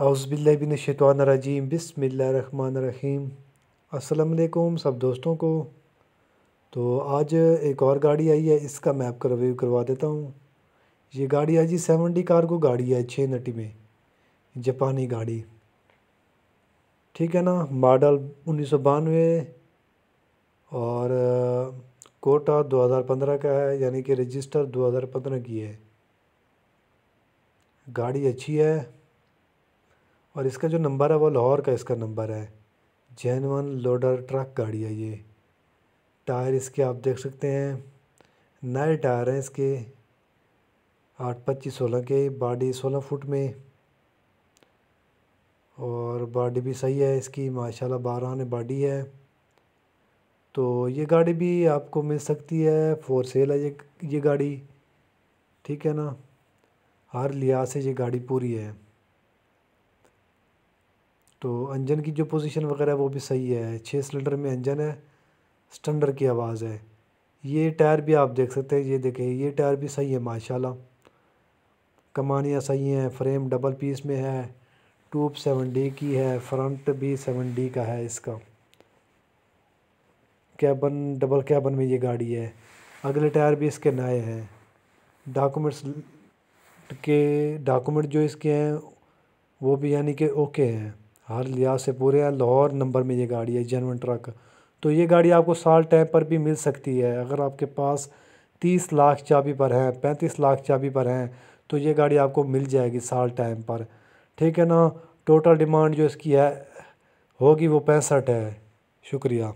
अज़बिल्लिनशतवानरजीम बसमीम असलकुम सब दोस्तों को तो आज एक और गाड़ी आई है इसका मैं आपका रिव्यू करवा देता हूँ ये गाड़ी है जी सेवन डी कारगो गाड़ी है छः नटी में जापानी गाड़ी ठीक है ना मॉडल उन्नीस सौ बानवे और कोटा 2015 का है यानी कि रजिस्टर 2015 की है गाड़ी अच्छी है और इसका जो नंबर है वो लाहौर का इसका नंबर है जैनवन लोडर ट्रक गाड़ी है ये टायर इसके आप देख सकते हैं नए टायर हैं इसके आठ पच्चीस सोलह के बॉडी सोलह फुट में और बॉडी भी सही है इसकी माशाल्लाह बारह आने बॉडी है तो ये गाड़ी भी आपको मिल सकती है फोर सेल है ये ये गाड़ी ठीक है ना हर लिहाज से ये गाड़ी पूरी है तो इंजन की जो पोजीशन वगैरह वो भी सही है छः सिलेंडर में इंजन है स्टंडर की आवाज़ है ये टायर भी आप देख सकते हैं ये देखें ये टायर भी सही है माशाल्लाह कमानियाँ सही हैं फ्रेम डबल पीस में है ट्यूब सेवन डी की है फ्रंट भी सेवन डी का है इसका कैबन डबल कैबन में ये गाड़ी है अगले टायर भी इसके नए हैं डॉक्यूमेंट्स के डॉक्यूमेंट जो इसके हैं वो भी यानी कि ओके हैं हर लिहाज से पूरे लाहौर नंबर में ये गाड़ी है जेनवन ट्रक तो ये गाड़ी आपको साल टाइम पर भी मिल सकती है अगर आपके पास तीस लाख चाबी पर हैं पैंतीस लाख चाबी पर हैं तो ये गाड़ी आपको मिल जाएगी साल टाइम पर ठीक है ना टोटल डिमांड जो इसकी है होगी वो पैंसठ है शुक्रिया